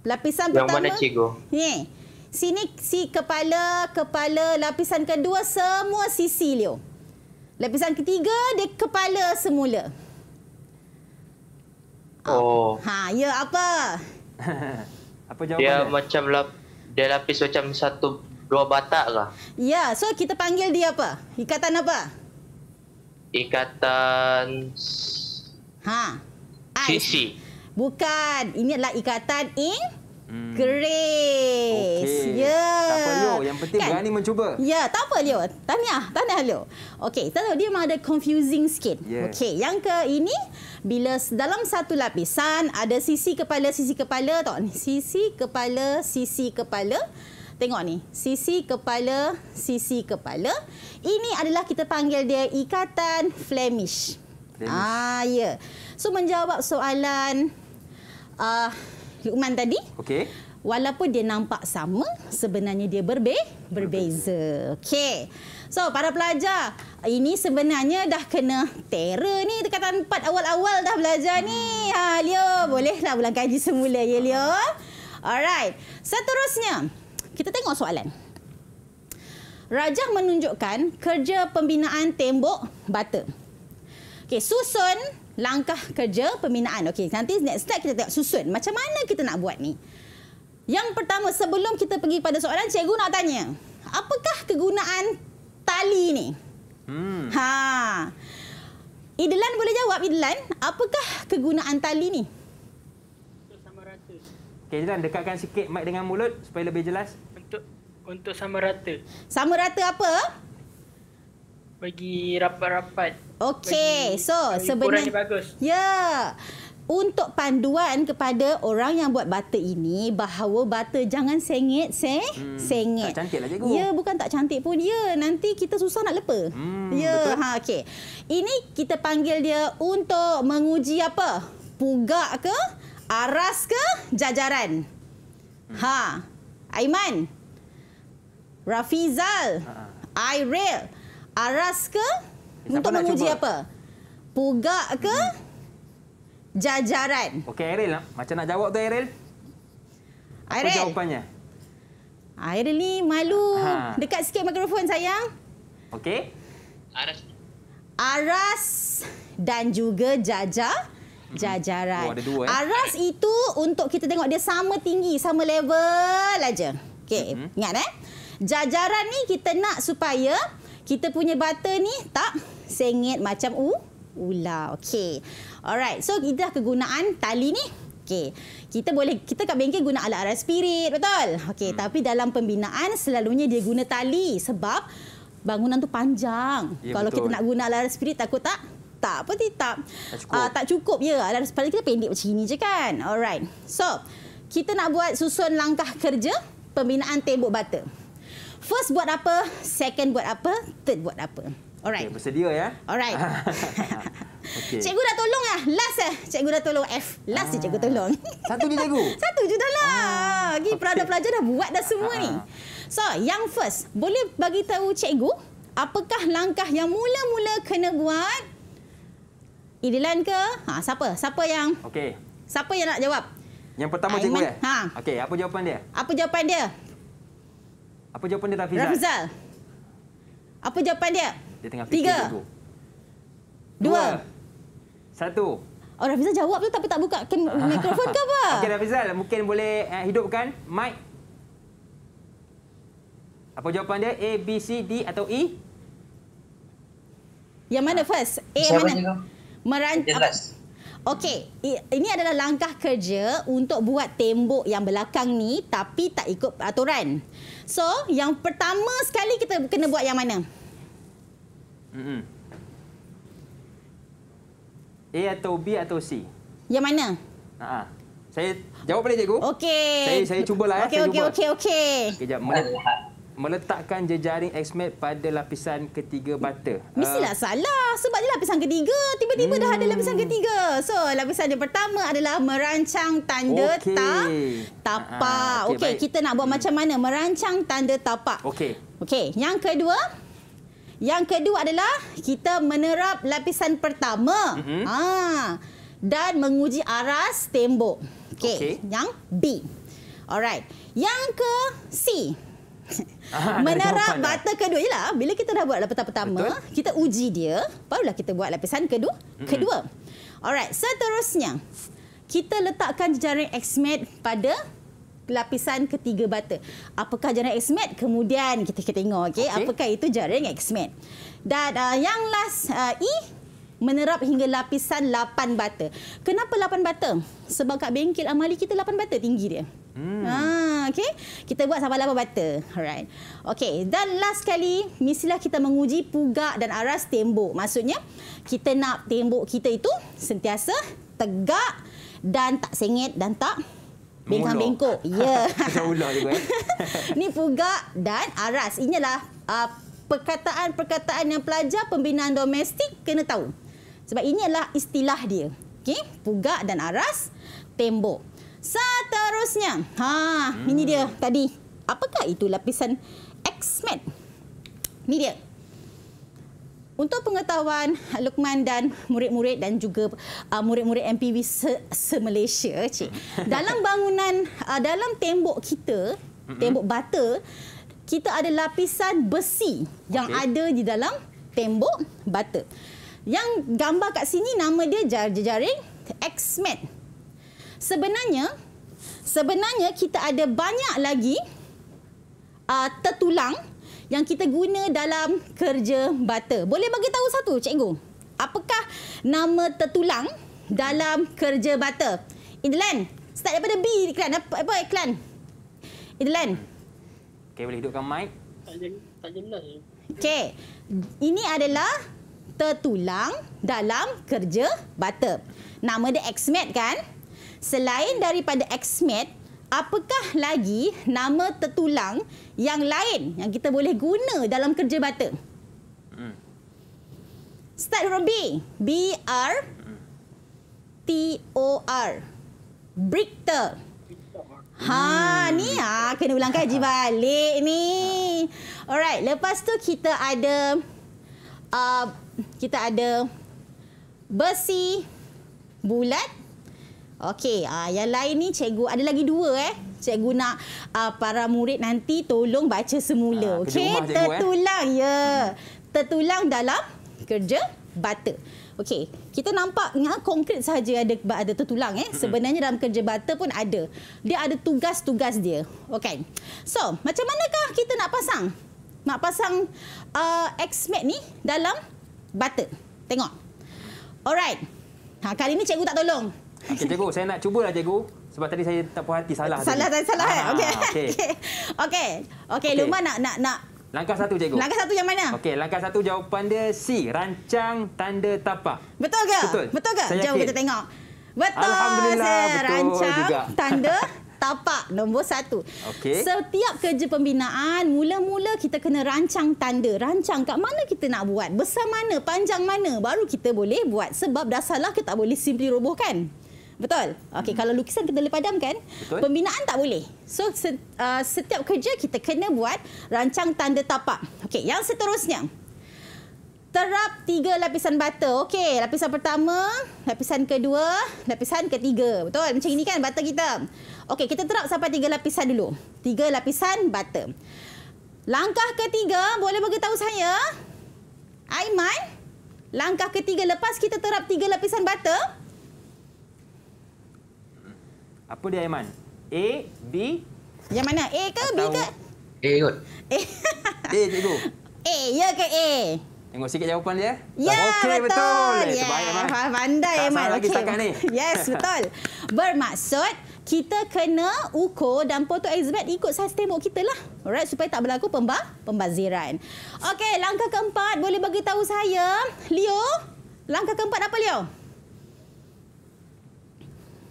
Lapisan yang pertama. Yang mana cikgu? Yeah. Sini si kepala, kepala lapisan kedua semua sisi Leo. Lapisan ketiga dia kepala semula. Ah. Oh. Ha, ya apa? apa jawapan? Dia, dia macam lap, dia lapis macam satu dua batak lah. Ya, so kita panggil dia apa? Ikatan apa? Ikatan ha. Sisi. Bukan, ini adalah ikatan ing Hmm. Grace. Okay. Yes. Ya. Tak apa, Leo. Yang penting kan? berani mencuba. Ya, tak apa, Leo. Tahniah. Tahniah, Leo. Okey, tahu dia memang ada confusing sikit. Yes. Okey, yang ke ini, bila dalam satu lapisan, ada sisi kepala, sisi kepala. Tengok ni. Sisi kepala, sisi kepala. Tengok ni. Sisi kepala, sisi kepala. Ini adalah kita panggil dia ikatan Flemish. Flemish. Ah, ya. Yeah. So, menjawab soalan... Uh, Hikman tadi. Okey. Walaupun dia nampak sama, sebenarnya dia berbe berbeza. Okey. So, para pelajar, ini sebenarnya dah kena tera ni dekat tempat awal-awal dah belajar ni. Ha, Leo, bolehlah ulang kaji semula ya, Leo. Alright. Seterusnya, kita tengok soalan. Rajah menunjukkan kerja pembinaan tembok bata. Okey, susun langkah kerja pembinaan. Okey, nanti next step kita tengok susun. Macam mana kita nak buat ni? Yang pertama, sebelum kita pergi pada soalan, cikgu nak tanya. Apakah kegunaan tali ni? Hmm. Ha. Idlan boleh jawab, Idlan. Apakah kegunaan tali ni? Untuk sama rata. Okey, Idlan, dekatkan sikit mic dengan mulut supaya lebih jelas. Untuk untuk sama rata. Sama rata apa? Bagi rapat-rapat. Okey, so sebenarnya bagus. Ya. Yeah. Untuk panduan kepada orang yang buat butter ini bahawa butter jangan sengit, se hmm, sengit. Tak cantiklah cikgu. Ya, bukan tak cantik pun. Ya, nanti kita susah nak lepa. Hmm, ya, betul. ha okey. Ini kita panggil dia untuk menguji apa? Pugak ke, aras ke, jajaran? Hmm. Ha. Aiman. Rafizal. Ha. Airil. Aras ke, Okay, Untuk nak menguji cuba? apa? Pugak ke? Hmm. Jajaran. Okey, Ariel. Macam nak jawab tu, Ariel? Apa Ariel. jawapannya? Ariel ni malu. Ha. Dekat sikit mikrofon, sayang. Okey. Aras. Aras dan juga jajar. Mhm. Jajaran. Oh, dua, eh? Aras itu untuk kita tengok dia sama tinggi, sama level saja. Okey, mm -hmm. ingat eh. Jajaran ni kita nak supaya kita punya butter ni tak sengit macam u ular. Okey. Alright. So, itulah kegunaan tali ni. Okey. Kita boleh kita kat bengkel guna alat-alat spirit, betul? Okey, hmm. tapi dalam pembinaan selalunya dia guna tali sebab bangunan tu panjang. Ya, Kalau betul. kita nak guna alat-alat spirit takut tak? Tak apa tak. Tak cukup, uh, tak cukup ya. Alat-alat spirit kita pendek macam ini je kan. Alright. So, kita nak buat susun langkah kerja pembinaan tembok bata. First buat apa, second buat apa, third buat apa. Alright. Okay, bersedia ya. Alright. okay. Cikgu dah tolong lah, Last ah. Cikgu dah tolong F. Last ah. cikgu tolong. Satu je cikgu. Satu je dah lah. Ah. Okay, pelajar okay. pelajar dah buat dah semua ah. ni. Ah. So, yang first, boleh bagi tahu cikgu apakah langkah yang mula-mula kena buat? Idilan ke? Ha, siapa? Siapa yang? Okay. Siapa yang nak jawab? Yang pertama ah, Aiman. cikgu eh? Ha. Okey, apa jawapan dia? Apa jawapan dia? Apa jawapan dia Rafizal? Rafizal. Apa jawapan dia? Dia tengah fikir Tiga. dulu. Dua. Dua. Satu. Oh, Rafizal jawab tu tapi tak buka kem- mikrofon ke apa? Okey, Rafizal. Mungkin boleh uh, hidupkan mic. Apa jawapan dia? A, B, C, D atau E? Yang mana ah. first? A yang mana? Meran... Okey, ini adalah langkah kerja untuk buat tembok yang belakang ni tapi tak ikut aturan. So, yang pertama sekali kita kena buat yang mana? Mm-hmm. A atau B atau C? Yang mana? Ha. Saya jawab boleh cikgu? Okey. Saya saya cubalah eh. okay, ya. Okey okey okey okey. Kejap meletakkan jejaring X-Mate pada lapisan ketiga bata. Hmm. Mestilah uh, salah sebab dia lapisan ketiga. Tiba-tiba hmm. dah ada lapisan hmm. ketiga. So, lapisan yang pertama adalah merancang tanda okay. ta- ah, tapak. Uh, Okey, okay, kita nak buat hmm. macam mana? Merancang tanda tapak. Okey. Okey, yang kedua? Yang kedua adalah kita menerap lapisan pertama mm -hmm. ha, dan menguji aras tembok. Okey. Okay. Yang B. Alright. Yang ke C. Ah, menerap bata kedua jelah. Bila kita dah buat lapisan pertama, Betul? kita uji dia, barulah kita buat lapisan kedua. Mm -hmm. Kedua. Alright. Seterusnya, kita letakkan jejaring X-Mate pada lapisan ketiga butter. Apakah jaring X-Mat? Kemudian kita, kita tengok okay? Okay. apakah itu jaring X-Mat. Dan uh, yang last uh, E menerap hingga lapisan lapan butter. Kenapa lapan butter? Sebab kat bengkel amali kita lapan butter tinggi dia. Hmm. Ah, ha, okay. Kita buat sampai lapan butter. Alright. Okay. Dan last sekali, mestilah kita menguji pugak dan aras tembok. Maksudnya, kita nak tembok kita itu sentiasa tegak dan tak sengit dan tak Bengkang-bengkok. Ya. Macam ular juga. Ini eh. puga dan aras. Inilah ah, perkataan-perkataan uh, yang pelajar pembinaan domestik kena tahu. Sebab inilah istilah dia. Okay, puga dan aras, tembok. Seterusnya. Ha, hmm. ini dia tadi. Apakah itu lapisan x men? Ini dia untuk pengetahuan Lukman dan murid-murid dan juga uh, murid-murid MPV se, se Malaysia, cik. Dalam bangunan uh, dalam tembok kita, tembok bata, kita ada lapisan besi yang okay. ada di dalam tembok bata. Yang gambar kat sini nama dia jaring-jaring X-Men. Sebenarnya sebenarnya kita ada banyak lagi uh, tertulang yang kita guna dalam kerja bata. Boleh bagi tahu satu, cikgu? Apakah nama tertulang dalam kerja bata? Idlan, start daripada B iklan. Apa, apa iklan? Idlan. Okey, boleh hidupkan mic. Tak jelas. Okey. Ini adalah tertulang dalam kerja bata. Nama dia Xmat kan? Selain daripada Xmat, apakah lagi nama tertulang yang lain yang kita boleh guna dalam kerja bata? Hmm. Start from B. B R T O R. Brickter. Ha hmm. ni ha kena ulang kaji balik ni. Alright, lepas tu kita ada uh, kita ada besi bulat Okey, uh, yang lain ni cikgu ada lagi dua eh. Cikgu nak uh, para murid nanti tolong baca semula. Uh, Okey, eh? tertulang eh. ya. Tertulang dalam kerja bata. Okey, kita nampak yang konkret saja ada ada tertulang eh. Sebenarnya dalam kerja bata pun ada. Dia ada tugas-tugas dia. Okey. So, macam manakah kita nak pasang? Nak pasang uh, x ni dalam bata. Tengok. Alright. Ha, kali ni cikgu tak tolong. Okey cikgu, saya nak cubalah cikgu. Sebab tadi saya tak puas hati salah. Salah tadi. salah eh. Ah, okey. Okey. Okey, Luma nak nak nak Langkah satu cikgu. Langkah satu yang mana? Okey, langkah satu jawapan dia C, rancang tanda tapak. Betul ke? Betul. Betul ke? Saya Jom kita tengok. Betul. Alhamdulillah saya. betul rancang juga. tanda tapak nombor satu. Okay. Setiap kerja pembinaan, mula-mula kita kena rancang tanda. Rancang kat mana kita nak buat, besar mana, panjang mana, baru kita boleh buat. Sebab dah salah, kita tak boleh simply robohkan. Betul. Okey, hmm. kalau lukisan kena boleh kan, Betul. pembinaan tak boleh. So uh, setiap kerja kita kena buat rancang tanda tapak. Okey, yang seterusnya. Terap tiga lapisan butter. Okey, lapisan pertama, lapisan kedua, lapisan ketiga. Betul? Macam ini kan butter kita. Okey, kita terap sampai tiga lapisan dulu. Tiga lapisan butter. Langkah ketiga, boleh bagi tahu saya? Aiman, langkah ketiga lepas kita terap tiga lapisan butter, apa dia Aiman? A, B? Yang mana? A ke B ke? A kot. A. A, cikgu. A, ya ke A? Tengok sikit jawapan dia. Eh. Ya, okay, betul. betul. Yeah. Ya, terbaik, Pandai, Aiman. Tak salah lagi okay. setakat ni. Yes, betul. Bermaksud, kita kena ukur dan potong exhibit ikut saiz tembok kita lah. Alright, supaya tak berlaku pemba pembaziran. Okey, langkah keempat boleh bagi tahu saya. Leo, langkah keempat apa, Leo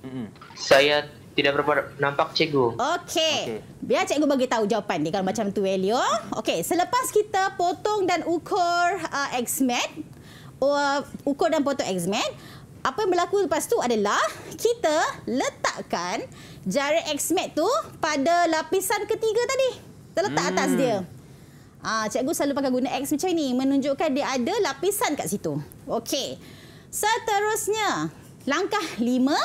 hmm Saya tidak berapa nampak cikgu. Okey. Okay. Biar cikgu bagi tahu jawapan dia kalau macam tu Elio. Okey, selepas kita potong dan ukur uh, X-Mat, uh, ukur dan potong X-Mat, apa yang berlaku lepas tu adalah kita letakkan jari X-Mat tu pada lapisan ketiga tadi. Terletak mm. atas dia. Ah, uh, cikgu selalu pakai guna X macam ni menunjukkan dia ada lapisan kat situ. Okey. Seterusnya, langkah lima.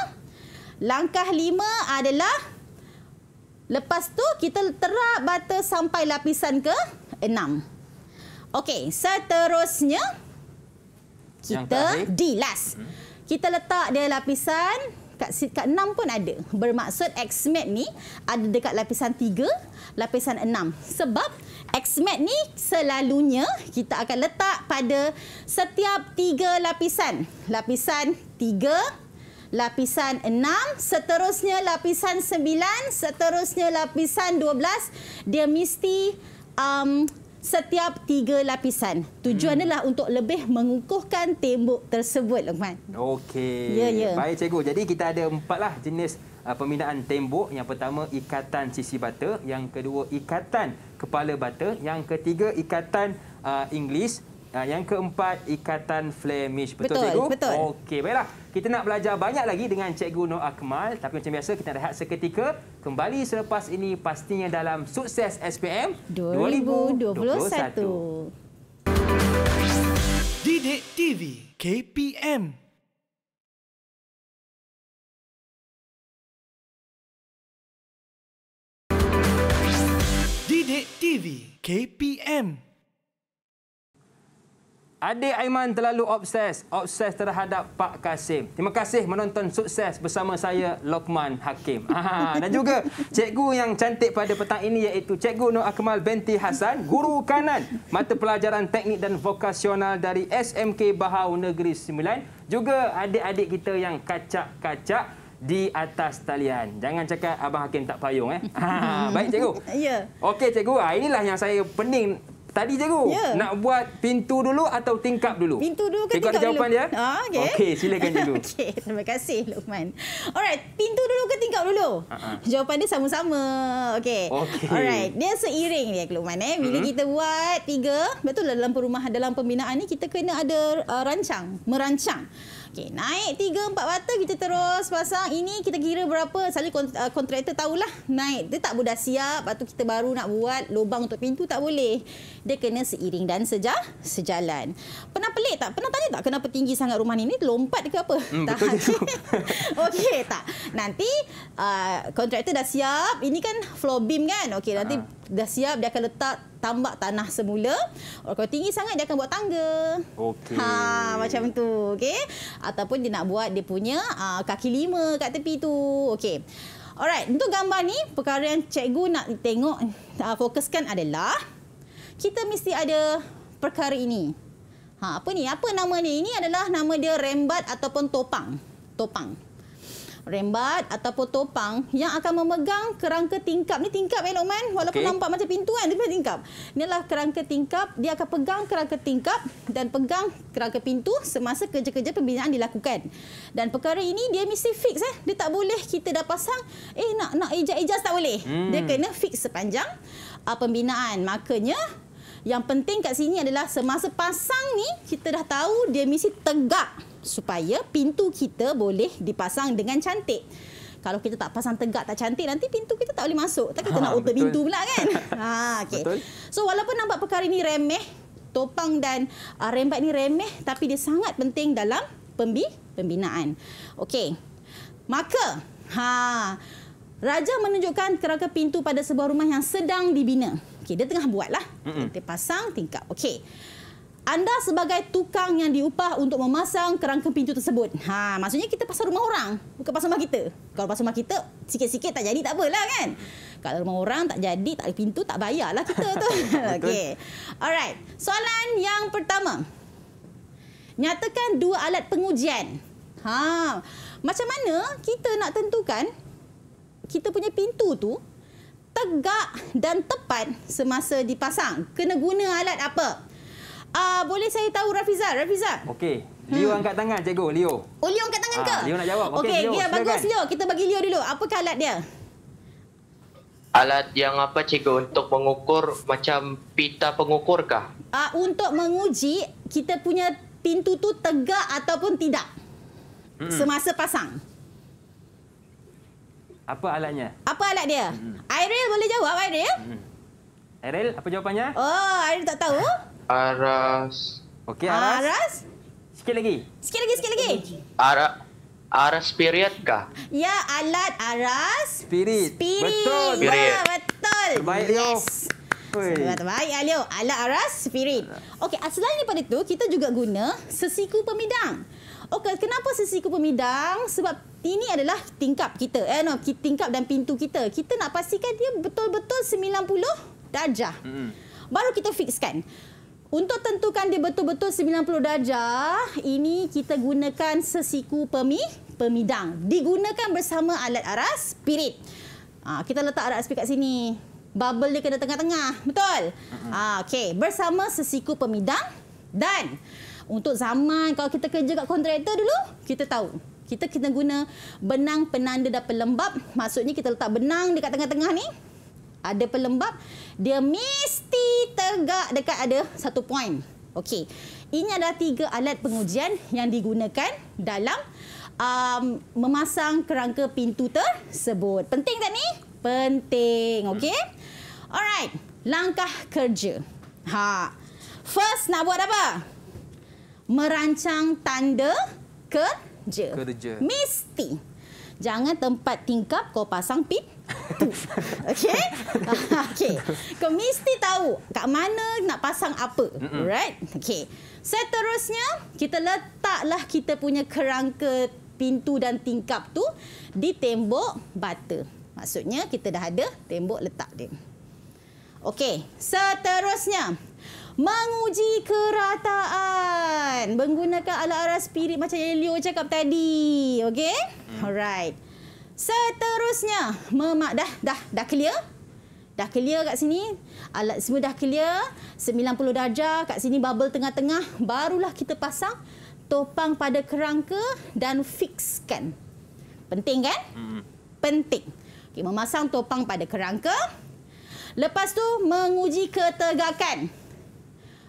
Langkah lima adalah lepas tu kita terap butter sampai lapisan ke enam. Okey, seterusnya kita di last. Hmm. Kita letak dia lapisan kat sit kat enam pun ada. Bermaksud XMAT ni ada dekat lapisan tiga, lapisan enam. Sebab XMAT ni selalunya kita akan letak pada setiap tiga lapisan. Lapisan tiga lapisan 6, seterusnya lapisan 9, seterusnya lapisan 12, dia mesti um, setiap tiga lapisan. Tujuan hmm. adalah untuk lebih mengukuhkan tembok tersebut, Luqman. Okey. Ya, ya. Baik, cikgu. Jadi kita ada empatlah jenis uh, pembinaan tembok. Yang pertama, ikatan sisi bata. Yang kedua, ikatan kepala bata. Yang ketiga, ikatan uh, Inggeris. Uh, yang keempat, ikatan Flemish. Betul, betul cikgu? Betul. Okey, baiklah. Kita nak belajar banyak lagi dengan cikgu Noor Akmal. Tapi macam biasa, kita rehat seketika. Kembali selepas ini pastinya dalam sukses SPM 2021. 2021. Didik TV KPM Didik TV KPM Adik Aiman terlalu obses, obses terhadap Pak Kasim. Terima kasih menonton sukses bersama saya, Lokman Hakim. Aha, dan juga cikgu yang cantik pada petang ini iaitu Cikgu Nur Akmal Benti Hasan, guru kanan mata pelajaran teknik dan vokasional dari SMK Bahau Negeri Sembilan. Juga adik-adik kita yang kacak-kacak di atas talian. Jangan cakap Abang Hakim tak payung. Eh. Aha, baik, cikgu. Ya. Okey, cikgu. Ah, inilah yang saya pening Tadi cikgu, yeah. nak buat pintu dulu atau tingkap dulu? Pintu dulu ke tingkap dulu? Tengok jawapan dia. Ah, Okey, okay, silakan cikgu. Okey, terima kasih Luqman. Alright, pintu dulu ke tingkap dulu? Uh -huh. Jawapan dia sama-sama. Okey. Okay. Alright, dia seiring dia Luqman. Eh. Bila hmm. kita buat tiga, betul dalam perumahan, dalam pembinaan ni kita kena ada uh, rancang, merancang. Okey, naik 3 4 water kita terus pasang. Ini kita kira berapa? Selalu uh, kontraktor tahulah. Naik dia tak sudah siap, patu kita baru nak buat lubang untuk pintu tak boleh. Dia kena seiring dan sejah sejalan. Pernah pelik tak? Pernah tanya tak kenapa tinggi sangat rumah ni? Ni lompat ke apa? Hmm, tak. Okey, tak. Nanti uh, kontraktor dah siap. Ini kan floor beam kan? Okey, nanti uh dah siap dia akan letak tambak tanah semula. Kalau tinggi sangat dia akan buat tangga. Okey. Ha macam tu. Okey. Ataupun dia nak buat dia punya uh, kaki lima kat tepi tu. Okey. Alright, untuk gambar ni perkara yang cikgu nak tengok uh, fokuskan adalah kita mesti ada perkara ini. Ha apa ni? Apa nama ni? Ini adalah nama dia rembat ataupun topang. Topang rembat ataupun topang yang akan memegang kerangka tingkap. Ini tingkap elok man. Walaupun okay. nampak macam pintu kan, tapi tingkap. Inilah kerangka tingkap. Dia akan pegang kerangka tingkap dan pegang kerangka pintu semasa kerja-kerja pembinaan dilakukan. Dan perkara ini dia mesti fix. Eh. Dia tak boleh kita dah pasang, eh nak nak ejas-ejas tak boleh. Hmm. Dia kena fix sepanjang ah, pembinaan. Makanya yang penting kat sini adalah semasa pasang ni kita dah tahu dia mesti tegak supaya pintu kita boleh dipasang dengan cantik. Kalau kita tak pasang tegak tak cantik nanti pintu kita tak boleh masuk. Tak kita ha, nak utuh pintu pula kan? ha okey. So walaupun nampak perkara ini remeh, topang dan uh, rembat ni remeh tapi dia sangat penting dalam pembi pembinaan. Okey. Maka ha Raja menunjukkan kerangka pintu pada sebuah rumah yang sedang dibina. Okey, dia tengah buat buatlah. Dia pasang tingkap. Okey. Anda sebagai tukang yang diupah untuk memasang kerangka pintu tersebut. Ha, maksudnya kita pasang rumah orang, bukan pasang rumah kita. Kalau pasang rumah kita, sikit-sikit tak jadi tak apalah kan? Kalau rumah orang tak jadi, tak ada pintu, tak bayarlah kita tu. Okey. Alright. Soalan yang pertama. Nyatakan dua alat pengujian. Ha, macam mana kita nak tentukan kita punya pintu tu tegak dan tepat semasa dipasang. Kena guna alat apa? Uh, boleh saya tahu Rafiza? Rafiza. Okey. Leo hmm. angkat tangan, cikgu. Leo. Oh, Leo angkat tangan ah, ke? Ah, Leo nak jawab. Okey, okay, Leo. Ya, bagus, Leo. Kita bagi Leo dulu. Apa alat dia? Alat yang apa, cikgu? Untuk mengukur macam pita pengukur kah? Uh, untuk menguji kita punya pintu tu tegak ataupun tidak. Hmm. Semasa pasang. Apa alatnya? Apa alat dia? Hmm. Ariel boleh jawab, Ariel? Hmm. Ariel, apa jawapannya? Oh, Ariel tak tahu. Aras. Okey, Aras. Aras? Sikit lagi. Sikit lagi, sikit lagi. Aras. Aras spirit kah? Ya, alat aras spirit. spirit. Betul. Ya, betul. Baik, Leo. Yes. Baik, Alio Alat aras spirit. Okey, selain daripada itu, kita juga guna sesiku pemidang. Okey, kenapa sisi kupu midang? Sebab ini adalah tingkap kita. Eh, no, tingkap dan pintu kita. Kita nak pastikan dia betul-betul 90 darjah. Mm-hmm. Baru kita fixkan. Untuk tentukan dia betul-betul 90 darjah, ini kita gunakan sesiku pemi, pemidang. Digunakan bersama alat aras spirit. Ha, ah, kita letak alat aras spirit kat sini. Bubble dia kena tengah-tengah. Betul? uh Ha, Okey. Bersama sesiku pemidang dan untuk zaman kalau kita kerja kat kontraktor dulu, kita tahu. Kita kena guna benang penanda dan pelembap. Maksudnya kita letak benang dekat tengah-tengah ni. Ada pelembap, dia mesti tegak dekat ada satu point. Okey. Ini adalah tiga alat pengujian yang digunakan dalam um, memasang kerangka pintu tersebut. Penting tak ni? Penting, okey? Alright, langkah kerja. Ha. First nak buat apa? merancang tanda kerja. kerja. Mesti. Jangan tempat tingkap kau pasang pit. Okey. Ah, okey. Kau mesti tahu kat mana nak pasang apa. Right? Okey. Seterusnya, kita letaklah kita punya kerangka pintu dan tingkap tu di tembok bata. Maksudnya kita dah ada tembok letak dia. Okey, seterusnya menguji kerataan menggunakan alat-alat spirit macam yang Elio cakap tadi. Okey? Hmm. Alright. Seterusnya, memak dah dah dah clear? Dah clear kat sini. Alat semua dah clear. 90 darjah kat sini bubble tengah-tengah barulah kita pasang topang pada kerangka dan fixkan. Penting kan? Hmm. Penting. Okey, memasang topang pada kerangka. Lepas tu menguji ketegakan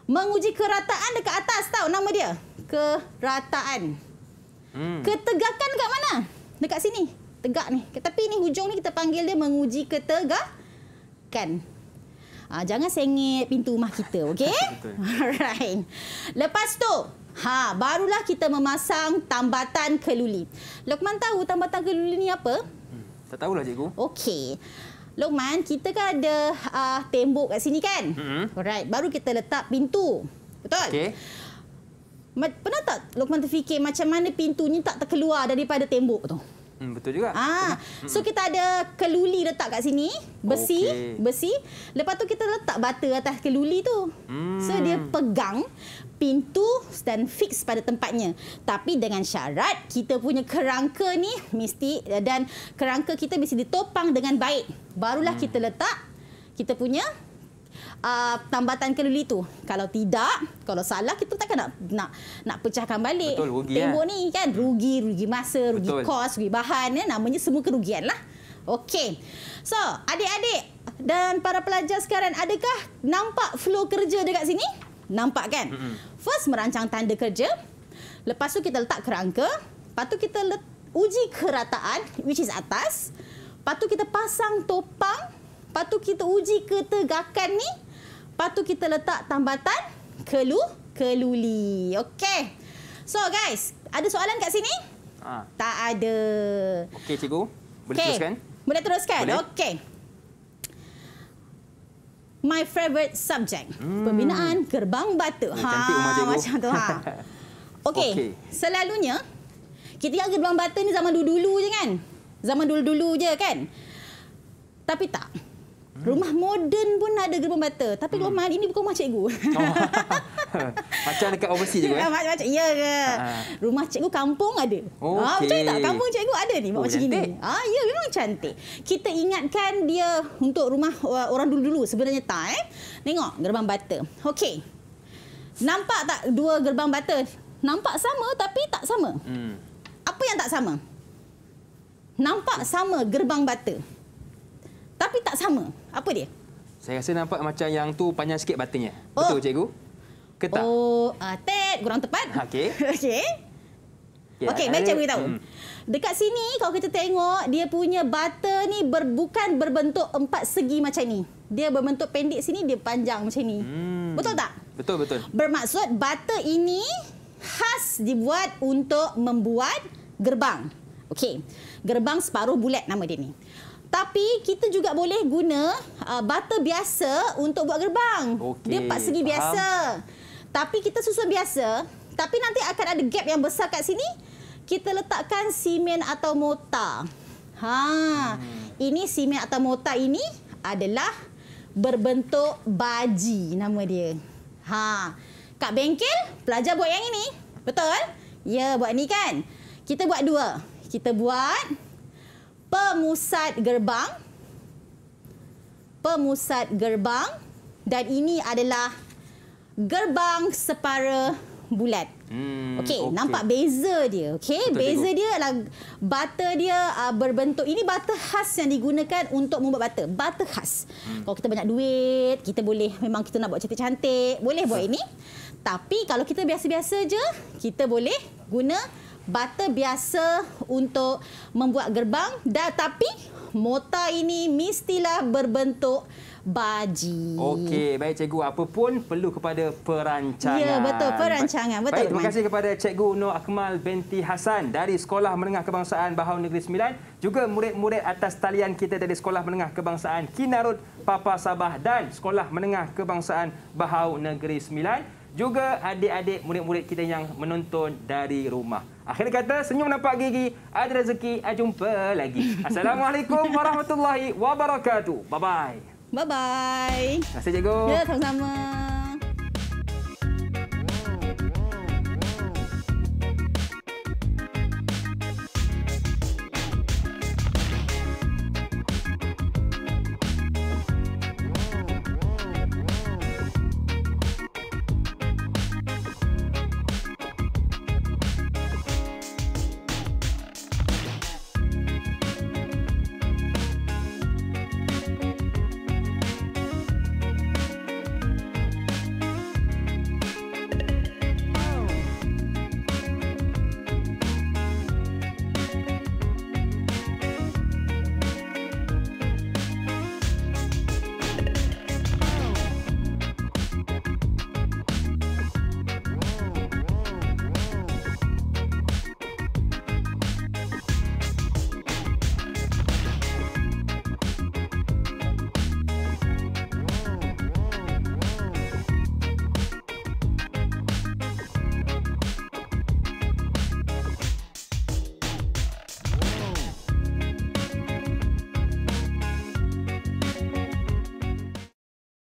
menguji kerataan dekat atas tau nama dia. Kerataan. Hmm. Ketegakan dekat mana? Dekat sini. Tegak ni. Tapi ni hujung ni kita panggil dia menguji ketegakan. Ha, jangan sengit pintu rumah kita, okey? Alright. Lepas tu, ha, barulah kita memasang tambatan keluli. Lokman tahu tambatan keluli ni apa? Hmm, tak tahulah cikgu. Okey. Lokman, kita kan ada uh, tembok kat sini kan? Hmm. Alright, baru kita letak pintu. Betul? Okay. Pernah tak Lokman terfikir macam mana pintunya tak terkeluar daripada tembok tu? Hmm, betul juga. Ah, so hmm. kita ada keluli letak kat sini, besi, okay. besi. Lepas tu kita letak bata atas keluli tu. Hmm. So dia pegang pintu dan fix pada tempatnya. Tapi dengan syarat kita punya kerangka ni mesti dan kerangka kita mesti ditopang dengan baik. Barulah hmm. kita letak kita punya uh, tambatan keluli tu. Kalau tidak, kalau salah kita takkan nak nak nak pecahkan balik tembok ya. ni kan? Rugi, rugi masa, rugi Betul. kos, rugi bahan ya? namanya semua kerugian lah. Okey. So, adik-adik dan para pelajar sekarang adakah nampak flow kerja dekat sini? Nampak kan? Mm-hmm. First merancang tanda kerja. Lepas tu kita letak kerangka, lepas tu kita let, uji kerataan which is atas. Lepas tu kita pasang topang, lepas tu kita uji ketegakan ni. Lepas tu kita letak tambatan kelu keluli. Okey. So guys, ada soalan kat sini? Ha. Tak ada. Okey cikgu, boleh okay. teruskan? Boleh teruskan. Okey. My favorite subject. Hmm. Pembinaan gerbang batu. Ya, ha, cantik rumah ha, cikgu. macam tu ha. Okey. Okay. Selalunya kita ingat gerbang batu ni zaman dulu-dulu je kan? Zaman dulu-dulu je kan? Tapi tak. Hmm. Rumah moden pun ada gerbang bata. Tapi hmm. rumah ini bukan rumah cikgu. Oh. macam dekat overseas juga. Eh? Ah, macam, ya ke? Ha. Rumah cikgu kampung ada. Okay. Ah, macam tak? Kampung cikgu ada ni. Oh, macam cantik. Gini. Ah, ya, memang cantik. Kita ingatkan dia untuk rumah orang dulu-dulu. Sebenarnya tak. Eh? Tengok gerbang bata. Okey. Nampak tak dua gerbang bata? Nampak sama tapi tak sama. Hmm. Apa yang tak sama? Nampak sama gerbang bata. Tapi tak sama. Apa dia? Saya rasa nampak macam yang tu panjang sikit batinnya. Oh. Betul cikgu? Ke tak? Oh, uh, Ted, kurang tepat. Okey. Okey. Ya, Okey, baik cikgu tahu. Hmm. Dekat sini kalau kita tengok dia punya bata ni ber, bukan berbentuk empat segi macam ni. Dia berbentuk pendek sini, dia panjang macam ni. Hmm. Betul tak? Betul, betul. Bermaksud bata ini khas dibuat untuk membuat gerbang. Okey. Gerbang separuh bulat nama dia ni. Tapi kita juga boleh guna uh, butter biasa untuk buat gerbang. Okay. Dia empat segi Faham. biasa. Tapi kita susun biasa. Tapi nanti akan ada gap yang besar kat sini. Kita letakkan simen atau mortar. Ha, hmm. ini simen atau mortar ini adalah berbentuk baji nama dia. Ha, Kak bengkel pelajar buat yang ini. Betul? Ya, buat ni kan. Kita buat dua. Kita buat pemusat gerbang. Pemusat gerbang dan ini adalah gerbang separa bulat. Hmm, okey, okay. nampak beza dia. Okey, beza tengok. dia adalah butter dia uh, berbentuk ini butter khas yang digunakan untuk membuat butter. Butter khas. Hmm. Kalau kita banyak duit, kita boleh memang kita nak buat cantik-cantik, boleh buat ini. Tapi kalau kita biasa-biasa je, kita boleh guna butter biasa untuk membuat gerbang dah tapi mota ini mestilah berbentuk baji. Okey, baik cikgu, apa pun perlu kepada perancangan. Ya, betul, perancangan. Betul. Baik, terima kasih kepada cikgu Nur Akmal binti Hasan dari Sekolah Menengah Kebangsaan Bahau Negeri Sembilan, juga murid-murid atas talian kita dari Sekolah Menengah Kebangsaan Kinarut Papa Sabah dan Sekolah Menengah Kebangsaan Bahau Negeri Sembilan juga adik-adik murid-murid kita yang menonton dari rumah. Akhir kata, senyum nampak gigi, ada rezeki, ah, jumpa lagi. Assalamualaikum warahmatullahi wabarakatuh. Bye-bye. Bye-bye. Terima kasih, cikgu. Ya, sama-sama.